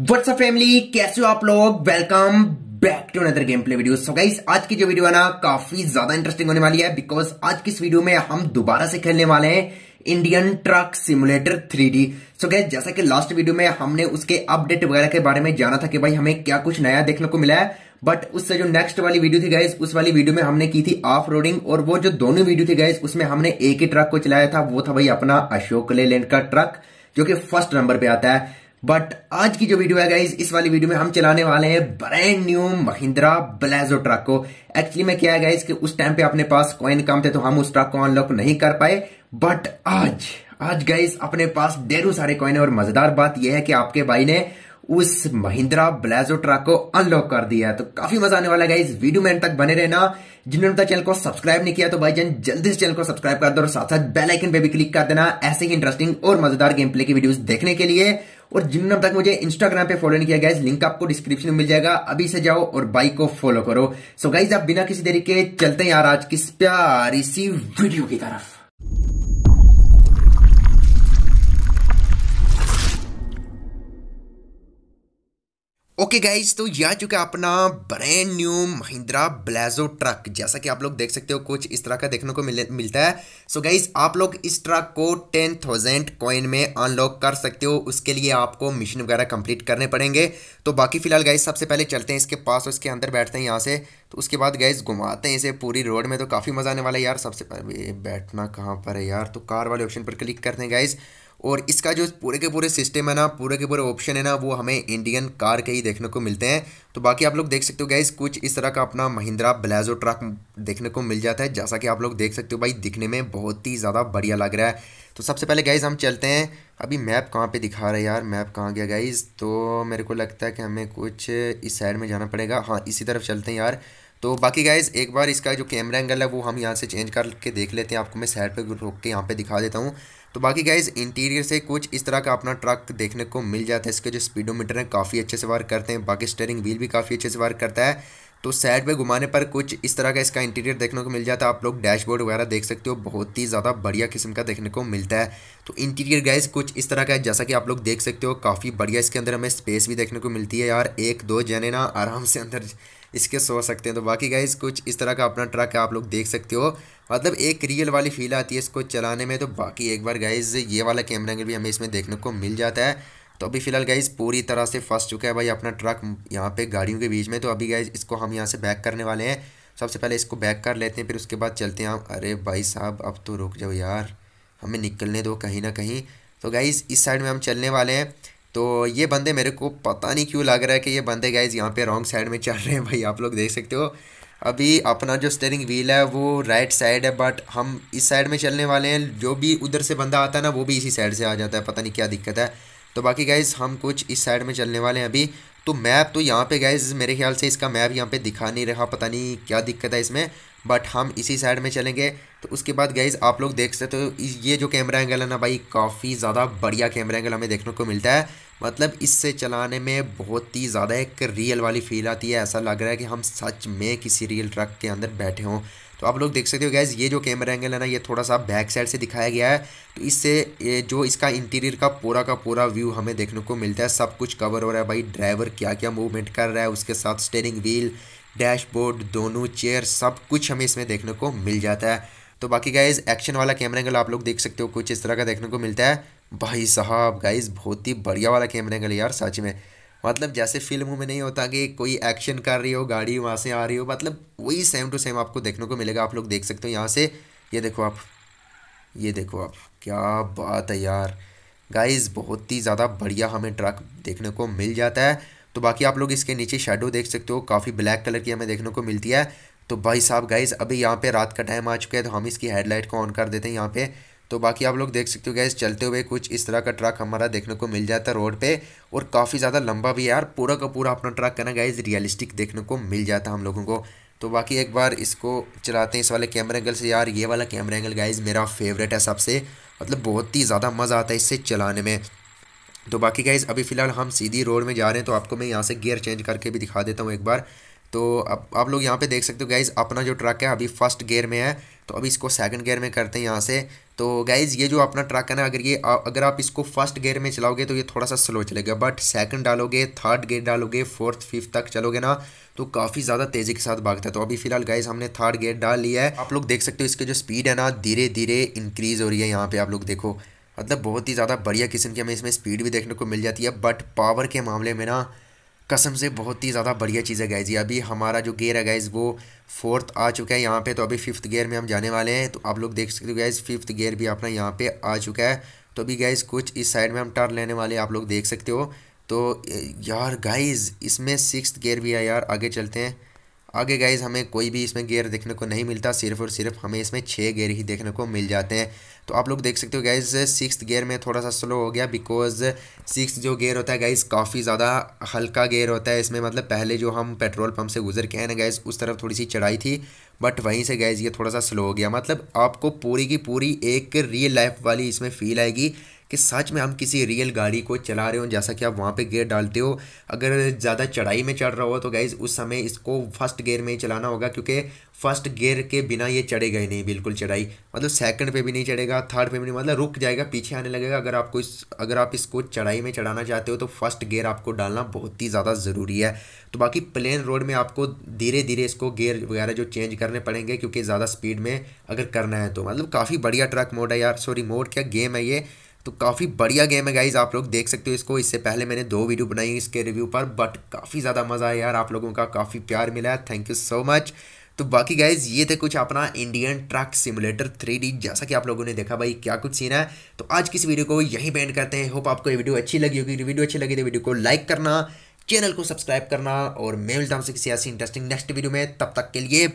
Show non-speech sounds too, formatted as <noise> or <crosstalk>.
WhatsApp family कैसे हो आप लोग welcome back to another game play video so guys आज की जो वीडियो है ना काफी ज्यादा इंटरेस्टिंग होने वाली है बिकॉज आज की इस वीडियो में हम दोबारा से खेलने वाले हैं Indian truck simulator 3D so so guys जैसा कि लास्ट वीडियो में हमने उसके अपडेट वगैरह के बारे में जाना था कि भाई हमें क्या कुछ नया देखने को मिला है बट उससे जो नेक्स्ट वाली वीडियो थी गैस उस वाली वीडियो में हमने की थी ऑफ रोडिंग और वो जो दोनों वीडियो थी गैस उसमें हमने एक ही ट्रक को चलाया था वो था भाई अपना अशोक लेलैंड का ट्रक जो कि फर्स्ट नंबर पे आता है बट आज की जो वीडियो है गाइज इस वाली वीडियो में हम चलाने वाले हैं brand new Mahindra Blazo truck को एक्चुअली में क्या है गाइज कि उस टाइम पे अपने पास कॉइन कम थे तो हम उस ट्रक को अनलॉक नहीं कर पाए बट आज आज गाइज अपने पास ढेरों सारे कॉइन है और मजेदार बात यह है कि आपके भाई ने उस महिंद्रा ब्लेजो ट्रक को अनलॉक कर दिया है तो काफी मजा आने वाला है इस वीडियो में तक बने रहना जिन्होंने तक चैनल को सब्सक्राइब नहीं किया तो भाई जन जल्दी से चैनल को सब्सक्राइब कर दो और साथ साथ बेल आइकन पे भी क्लिक कर देना ऐसे ही इंटरेस्टिंग और मजेदार गेम प्ले की वीडियोस देखने के लिए और जिन तक मुझे इंस्टाग्राम पे फॉलो नहीं किया गाइज लिंक आपको डिस्क्रिप्शन में मिल जाएगा अभी से जाओ और बाइक को फॉलो करो सो गाइज आप बिना किसी तरीके चलते हैं यार आज किस प्यारी सी वीडियो की तरफ ओके okay गाइज तो यह चुका अपना brand new Mahindra Blazo truck जैसा कि आप लोग देख सकते हो कुछ इस तरह का देखने को मिले मिलता है सो so गाइज आप लोग इस ट्रक को टेन थाउजेंड कॉइन में अनलॉक कर सकते हो उसके लिए आपको मिशन वगैरह कंप्लीट करने पड़ेंगे तो बाकी फिलहाल गाइज सबसे पहले चलते हैं इसके पास और इसके अंदर बैठते हैं यहाँ से तो उसके बाद गाइज घुमाते हैं इसे पूरी रोड में तो काफ़ी मज़ा आने वाला है यार सबसे पहले बैठना कहाँ पर है यार तो कार वाले ऑप्शन पर क्लिक करते हैं गाइज़ और इसका जो पूरे के पूरे सिस्टम है ना पूरे के पूरे ऑप्शन है ना वो हमें इंडियन कार के ही देखने को मिलते हैं तो बाकी आप लोग देख सकते हो गैस कुछ इस तरह का अपना महिंद्रा ब्लेजो ट्रक देखने को मिल जाता है जैसा कि आप लोग देख सकते हो भाई दिखने में बहुत ही ज़्यादा बढ़िया लग रहा है तो सबसे पहले गाइज़ हम चलते हैं अभी मैप कहाँ पर दिखा रहा है यार मैप कहाँ गया गाइज़ तो मेरे को लगता है कि हमें कुछ इस साइड में जाना पड़ेगा हाँ इसी तरफ चलते हैं यार तो बाकी गाइज़ एक बार इसका जो कैमरा एंगल है वो हम यहाँ से चेंज करके देख लेते हैं आपको मैं साइड पर रोक के यहाँ पर दिखा देता हूँ तो बाकी गाइज इंटीरियर से कुछ इस तरह का अपना ट्रक देखने को मिल जाता है इसके जो स्पीडोमीटर हैं काफ़ी अच्छे से वर्क करते हैं बाकी स्टेयरिंग व्हील भी काफ़ी अच्छे से वर्क करता है तो साइड पे घुमाने पर कुछ इस तरह का इसका इंटीरियर देखने को मिल जाता है आप लोग डैशबोर्ड वगैरह देख सकते हो बहुत ही ज़्यादा बढ़िया किस्म का देखने को मिलता है तो इंटीरियर गैस कुछ इस तरह का है जैसा कि आप लोग देख सकते हो काफ़ी बढ़िया इसके अंदर हमें स्पेस भी देखने को मिलती है यार एक दो जने ना आराम से अंदर इसके सो सकते हैं तो बाकी गाइज कुछ इस तरह का अपना ट्रक है आप लोग देख सकते हो मतलब एक रियल वाली फील आती है इसको चलाने में तो बाकी एक बार गाइज़ ये वाला कैमरा एंगल भी हमें इसमें देखने को मिल जाता है तो अभी फिलहाल गाइज़ पूरी तरह से फंस चुका है भाई अपना ट्रक यहाँ पे गाड़ियों के बीच में तो अभी गाइज़ इसको हम यहाँ से बैक करने वाले हैं सबसे पहले इसको बैक कर लेते हैं फिर उसके बाद चलते हैं हम अरे भाई साहब अब तो रुक जाओ यार हमें निकलने दो कहीं ना कहीं तो गाइज़ इस साइड में हम चलने वाले हैं तो ये बंदे मेरे को पता नहीं क्यों लग रहा है कि ये बंदे गाइज़ यहाँ पे रॉन्ग साइड में चल रहे हैं <laughs> भाई आप लोग देख सकते हो अभी अपना जो स्टेयरिंग व्हील है वो राइट साइड है बट हम इस साइड में चलने वाले हैं जो भी उधर से बंदा आता है ना वो भी इसी साइड से आ जाता है पता नहीं क्या दिक्कत है तो बाकी गाइज़ हम कुछ इस साइड में चलने वाले हैं अभी तो मैप तो यहाँ पे गाइज मेरे ख्याल से इसका मैप यहाँ पे दिखा नहीं रहा पता नहीं क्या दिक्कत है इसमें बट हम इसी साइड में चलेंगे तो उसके बाद गाइज आप लोग देख सकते हो तो ये जो कैमरा एंगल है ना भाई काफ़ी ज़्यादा बढ़िया कैमरा एंगल हमें देखने को मिलता है मतलब इससे चलाने में बहुत ही ज़्यादा एक रियल वाली फील आती है ऐसा लग रहा है कि हम सच में किसी रियल ट्रक के अंदर बैठे हों तो आप लोग देख सकते हो गैज़ ये जो कैमरा एंगल है ना ये थोड़ा सा बैक साइड से दिखाया गया है तो इससे जो इसका इंटीरियर का पूरा का पूरा व्यू हमें देखने को मिलता है सब कुछ कवर हो रहा है भाई ड्राइवर क्या क्या मूवमेंट कर रहा है उसके साथ स्टेयरिंग व्हील डैशबोर्ड दोनों चेयर सब कुछ हमें इसमें देखने को मिल जाता है तो बाकी गाइज एक्शन वाला कैमरा एंगल आप लोग देख सकते हो कुछ इस तरह का देखने को मिलता है भाई साहब गाइज बहुत ही बढ़िया वाला कैमरा एंगल यार सच में मतलब जैसे फिल्मों में नहीं होता कि कोई एक्शन कर रही हो गाड़ी वहाँ से आ रही हो मतलब वही सेम टू सेम आपको देखने को मिलेगा आप लोग देख सकते हो यहाँ से ये देखो आप ये देखो आप क्या बात है यार गाइज बहुत ही ज़्यादा बढ़िया हमें ट्रक देखने को मिल जाता है तो बाकी आप लोग इसके नीचे शेडो देख सकते हो काफ़ी ब्लैक कलर की हमें देखने को मिलती है तो भाई साहब गाइज़ अभी यहाँ पे रात का टाइम आ चुका है तो हम इसकी हेडलाइट को ऑन कर देते हैं यहाँ पे तो बाकी आप लोग देख सकते हो गैस चलते हुए कुछ इस तरह का ट्रक हमारा देखने को मिल जाता है रोड पे और काफ़ी ज़्यादा लंबा भी है यार पूरा का पूरा अपना ट्रक है ना गैस रियलिस्टिक देखने को मिल जाता हम लोगों को तो बाकी एक बार इसको चलाते हैं इस वाले कैमरा एंगल से यार ये वाला कैमरा एंगल गाइज मेरा फेवरेट है सबसे मतलब बहुत ही ज़्यादा मज़ा आता है इससे चलाने में तो बाकी गाइज़ अभी फ़िलहाल हम सीधी रोड में जा रहे हैं तो आपको मैं यहाँ से गियर चेंज करके भी दिखा देता हूँ एक बार तो अब आप लोग यहाँ पे देख सकते हो गाइज़ अपना जो ट्रक है अभी फर्स्ट गेयर में है तो अभी इसको सेकंड गेयर में करते हैं यहाँ से तो गाइज़ ये जो अपना ट्रक है ना अगर ये अगर आप इसको फर्स्ट गेयर में चलाओगे तो ये थोड़ा सा स्लो चलेगा बट सेकंड डालोगे थर्ड गेयर डालोगे फोर्थ फिफ्थ तक चलोगे ना तो काफ़ी ज़्यादा तेज़ी के साथ भागता है तो अभी फिलहाल गाइज़ हमने थर्ड गेयर डाल लिया है आप लोग देख सकते हो इसकी जो स्पीड है ना धीरे धीरे इंक्रीज़ हो रही है यहाँ पर आप लोग देखो मतलब बहुत ही ज़्यादा बढ़िया किस्म की हमें इसमें स्पीड भी देखने को मिल जाती है बट पावर के मामले में ना कसम से बहुत ही ज़्यादा बढ़िया चीज़ है गाइज़ ये अभी हमारा जो गेयर है गाइज़ वो फोर्थ आ चुका है यहाँ पे तो अभी फिफ्थ गेयर में हम जाने वाले हैं तो आप लोग देख सकते हो गाइज़ फिफ्थ गेयर भी अपना यहाँ पे आ चुका है तो अभी गाइज़ कुछ इस साइड में हम टर्न लेने वाले हैं आप लोग देख सकते हो तो यार गाइज़ इसमें सिक्स गेयर भी है यार आगे चलते हैं आगे गाइज हमें कोई भी इसमें गेयर देखने को नहीं मिलता सिर्फ और सिर्फ हमें इसमें छः गेयर ही देखने को मिल जाते हैं तो आप लोग देख सकते हो गाइज सिक्स गेयर में थोड़ा सा स्लो हो गया बिकॉज सिक्स जो गेयर होता है गाइज काफ़ी ज़्यादा हल्का गेयर होता है इसमें मतलब पहले जो हम पेट्रोल पंप से गुजर के हैं ना गाइज उस तरफ थोड़ी सी चढ़ाई थी बट वहीं से गाइज ये थोड़ा सा स्लो हो गया मतलब आपको पूरी की पूरी एक रियल लाइफ वाली इसमें फील आएगी कि सच में हम किसी रियल गाड़ी को चला रहे हो जैसा कि आप वहाँ पे गियर डालते हो अगर ज़्यादा चढ़ाई में चढ़ रहा हो तो गाइज़ उस समय इसको फर्स्ट गियर में ही चलाना होगा क्योंकि फर्स्ट गियर के बिना ये चढ़ेगा ही नहीं बिल्कुल चढ़ाई मतलब सेकंड पे भी नहीं चढ़ेगा थर्ड पे भी नहीं मतलब रुक जाएगा पीछे आने लगेगा अगर आपको इस अगर आप इसको चढ़ाई में चढ़ाना चाहते हो तो फर्स्ट गियर आपको डालना बहुत ही ज़्यादा ज़रूरी है तो बाकी प्लेन रोड में आपको धीरे धीरे इसको गेयर वगैरह जो चेंज करने पड़ेंगे क्योंकि ज़्यादा स्पीड में अगर करना है तो मतलब काफ़ी बढ़िया ट्रक मोड है यार सॉरी मोड क्या गेम है ये तो काफ़ी बढ़िया गेम है गाइज आप लोग देख सकते हो इसको इससे पहले मैंने दो वीडियो बनाई इसके रिव्यू पर बट काफ़ी ज़्यादा मज़ा आया यार आप लोगों का काफ़ी प्यार मिला है थैंक यू सो मच तो बाकी गाइज ये थे कुछ अपना इंडियन ट्रक सिमुलेटर थ्री जैसा कि आप लोगों ने देखा भाई क्या कुछ सीन है तो आज किस वीडियो को यहीं पेंड करते हैं होप आपको ये वीडियो अच्छी लगी होगी वीडियो अच्छी लगी तो वीडियो को लाइक करना चैनल को सब्सक्राइब करना और मैं मिलता हूँ किसी ऐसी इंटरेस्टिंग नेक्स्ट वीडियो में तब तक के लिए